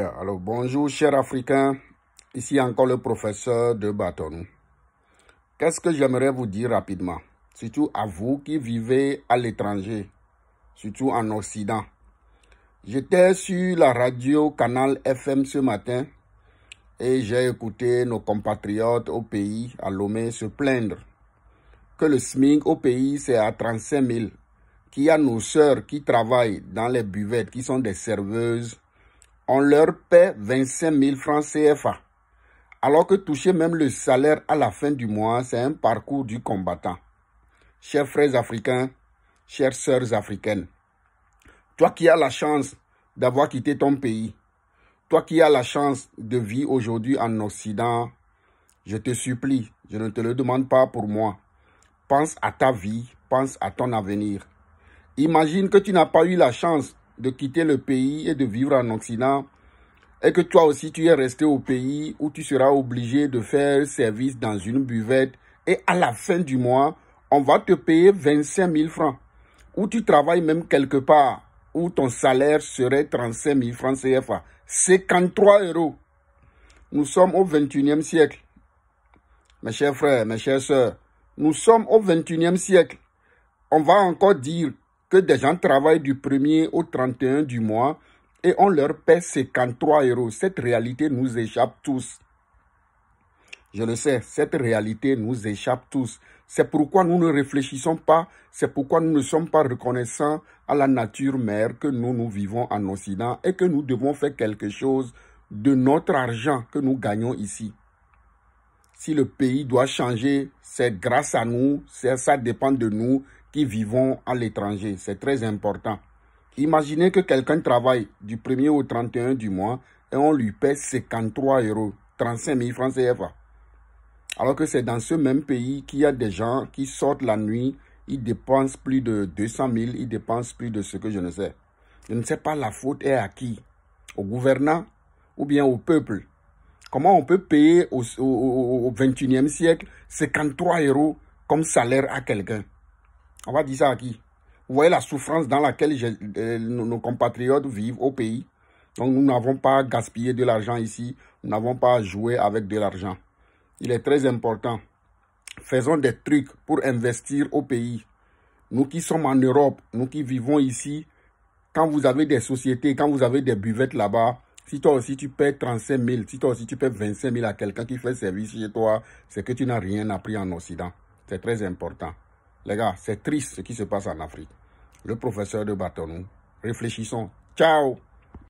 alors bonjour chers Africains, ici encore le professeur de Baton. Qu'est-ce que j'aimerais vous dire rapidement, surtout à vous qui vivez à l'étranger, surtout en Occident. J'étais sur la radio Canal FM ce matin et j'ai écouté nos compatriotes au pays, à Lomé, se plaindre que le SMIC au pays, c'est à 35 000, qu'il y a nos sœurs qui travaillent dans les buvettes, qui sont des serveuses on leur paie 25 000 francs CFA. Alors que toucher même le salaire à la fin du mois, c'est un parcours du combattant. Chers frères africains, chères sœurs africaines, toi qui as la chance d'avoir quitté ton pays, toi qui as la chance de vivre aujourd'hui en Occident, je te supplie, je ne te le demande pas pour moi. Pense à ta vie, pense à ton avenir. Imagine que tu n'as pas eu la chance de quitter le pays et de vivre en Occident, et que toi aussi tu es resté au pays où tu seras obligé de faire service dans une buvette, et à la fin du mois, on va te payer 25 000 francs, ou tu travailles même quelque part, où ton salaire serait 35 000 francs CFA, 53 euros. Nous sommes au 21e siècle. Mes chers frères, mes chères sœurs, nous sommes au 21e siècle. On va encore dire que des gens travaillent du 1er au 31 du mois et on leur paie 53 euros. Cette réalité nous échappe tous. Je le sais, cette réalité nous échappe tous. C'est pourquoi nous ne réfléchissons pas, c'est pourquoi nous ne sommes pas reconnaissants à la nature mère que nous nous vivons en Occident et que nous devons faire quelque chose de notre argent que nous gagnons ici. Si le pays doit changer, c'est grâce à nous, ça dépend de nous qui vivons à l'étranger. C'est très important. Imaginez que quelqu'un travaille du 1er au 31 du mois et on lui paie 53 euros, 35 000 francs CFA. Alors que c'est dans ce même pays qu'il y a des gens qui sortent la nuit, ils dépensent plus de 200 000, ils dépensent plus de ce que je ne sais. Je ne sais pas la faute est à qui, au gouvernant ou bien au peuple. Comment on peut payer au, au 21e siècle 53 euros comme salaire à quelqu'un on va dire ça à qui Vous voyez la souffrance dans laquelle euh, nos, compatriotes vivent au pays. Donc nous n'avons pas gaspillé de l'argent ici, nous n'avons pas à jouer avec de l'argent. Il est très important. Faisons des trucs pour investir au pays. Nous qui sommes en Europe, nous qui vivons ici, quand vous avez des sociétés, quand vous avez des buvettes là-bas, si toi aussi tu paies 35 000, si toi aussi tu paies 25 000 à quelqu'un qui fait service chez toi, c'est que tu n'as rien appris en Occident. C'est très important. Les gars, c'est triste ce qui se passe en Afrique. Le professeur de Batonou, réfléchissons. Ciao